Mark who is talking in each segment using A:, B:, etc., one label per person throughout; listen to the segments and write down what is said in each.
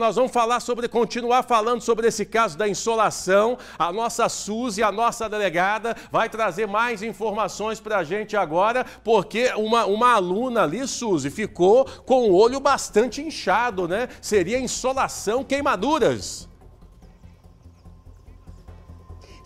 A: Nós vamos falar sobre, continuar falando sobre esse caso da insolação. A nossa Suzy, a nossa delegada, vai trazer mais informações para a gente agora, porque uma, uma aluna ali, Suzy, ficou com o olho bastante inchado, né? Seria insolação, queimaduras.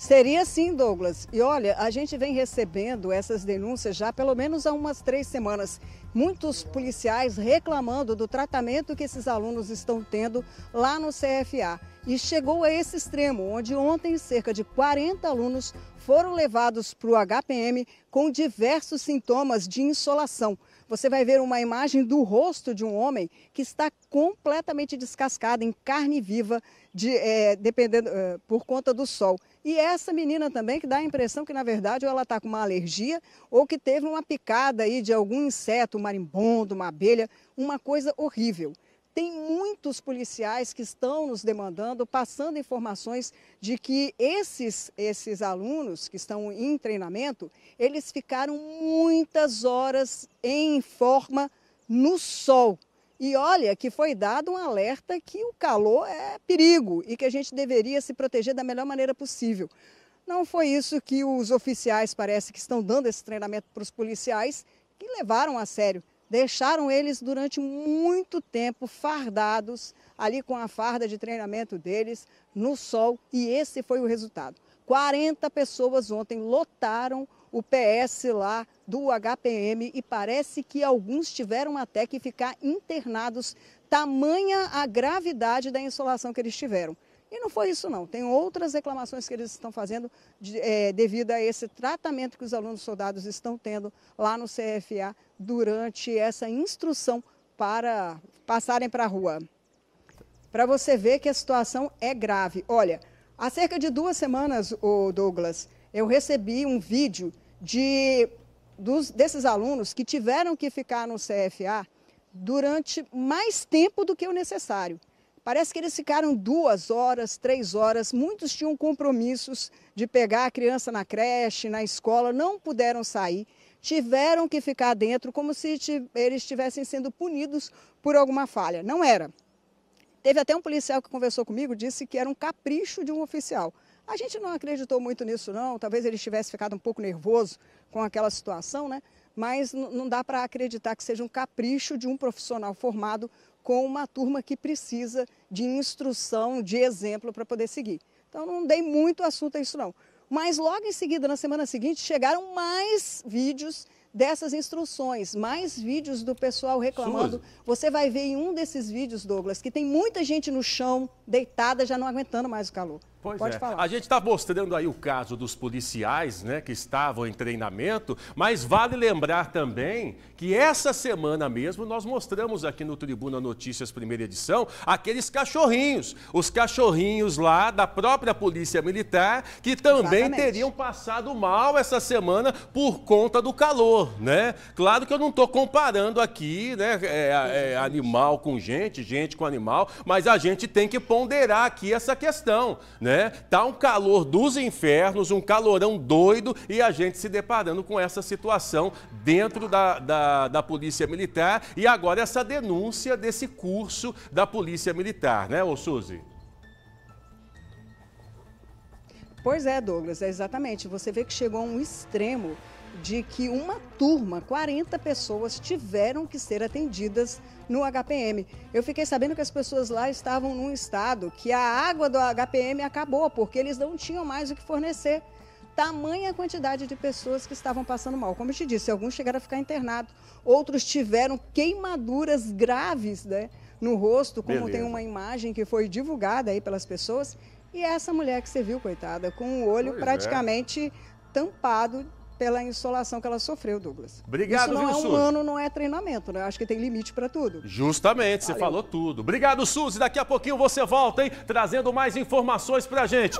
B: Seria sim, Douglas. E olha, a gente vem recebendo essas denúncias já pelo menos há umas três semanas. Muitos policiais reclamando do tratamento que esses alunos estão tendo lá no CFA. E chegou a esse extremo, onde ontem cerca de 40 alunos foram levados para o HPM com diversos sintomas de insolação você vai ver uma imagem do rosto de um homem que está completamente descascado, em carne viva, de, é, dependendo é, por conta do sol. E é essa menina também que dá a impressão que, na verdade, ou ela está com uma alergia ou que teve uma picada aí de algum inseto, um marimbondo, uma abelha, uma coisa horrível. Tem muitos policiais que estão nos demandando, passando informações de que esses, esses alunos que estão em treinamento, eles ficaram muitas horas em forma no sol. E olha que foi dado um alerta que o calor é perigo e que a gente deveria se proteger da melhor maneira possível. Não foi isso que os oficiais parece que estão dando esse treinamento para os policiais que levaram a sério deixaram eles durante muito tempo fardados, ali com a farda de treinamento deles, no sol, e esse foi o resultado. 40 pessoas ontem lotaram o PS lá do HPM e parece que alguns tiveram até que ficar internados, tamanha a gravidade da insolação que eles tiveram. E não foi isso não. Tem outras reclamações que eles estão fazendo de, é, devido a esse tratamento que os alunos soldados estão tendo lá no CFA durante essa instrução para passarem para a rua. Para você ver que a situação é grave. Olha, há cerca de duas semanas, o Douglas, eu recebi um vídeo de dos, desses alunos que tiveram que ficar no CFA durante mais tempo do que o necessário. Parece que eles ficaram duas horas, três horas. Muitos tinham compromissos de pegar a criança na creche, na escola, não puderam sair. Tiveram que ficar dentro como se eles estivessem sendo punidos por alguma falha. Não era. Teve até um policial que conversou comigo, disse que era um capricho de um oficial. A gente não acreditou muito nisso, não. Talvez ele tivesse ficado um pouco nervoso com aquela situação, né? Mas não dá para acreditar que seja um capricho de um profissional formado com uma turma que precisa de instrução, de exemplo para poder seguir. Então não dei muito assunto a isso não. Mas logo em seguida, na semana seguinte, chegaram mais vídeos dessas instruções, mais vídeos do pessoal reclamando. Suzy. Você vai ver em um desses vídeos, Douglas, que tem muita gente no chão, deitada, já não aguentando mais o calor. Pois Pode é. falar.
A: A gente está mostrando aí o caso dos policiais, né, que estavam em treinamento, mas vale lembrar também que essa semana mesmo nós mostramos aqui no Tribuna Notícias Primeira Edição aqueles cachorrinhos, os cachorrinhos lá da própria Polícia Militar, que também Exatamente. teriam passado mal essa semana por conta do calor né? Claro que eu não estou comparando aqui, né, é, é, é, animal com gente, gente com animal, mas a gente tem que ponderar aqui essa questão, né? Tá um calor dos infernos, um calorão doido e a gente se deparando com essa situação dentro da, da, da Polícia Militar e agora essa denúncia desse curso da Polícia Militar, né, ô Suzy?
B: Pois é, Douglas, é exatamente. Você vê que chegou a um extremo de que uma turma, 40 pessoas, tiveram que ser atendidas no HPM. Eu fiquei sabendo que as pessoas lá estavam num estado que a água do HPM acabou, porque eles não tinham mais o que fornecer. Tamanha quantidade de pessoas que estavam passando mal. Como eu te disse, alguns chegaram a ficar internados, outros tiveram queimaduras graves né, no rosto, como Beleza. tem uma imagem que foi divulgada aí pelas pessoas. E essa mulher que você viu, coitada, com o olho pois é. praticamente é. tampado pela insolação que ela sofreu, Douglas. Obrigado, Isso não viu, é um Suzy? ano, não é treinamento, né? Acho que tem limite para tudo.
A: Justamente, Valeu. você falou tudo. Obrigado, Suzy. Daqui a pouquinho você volta, hein? Trazendo mais informações pra gente.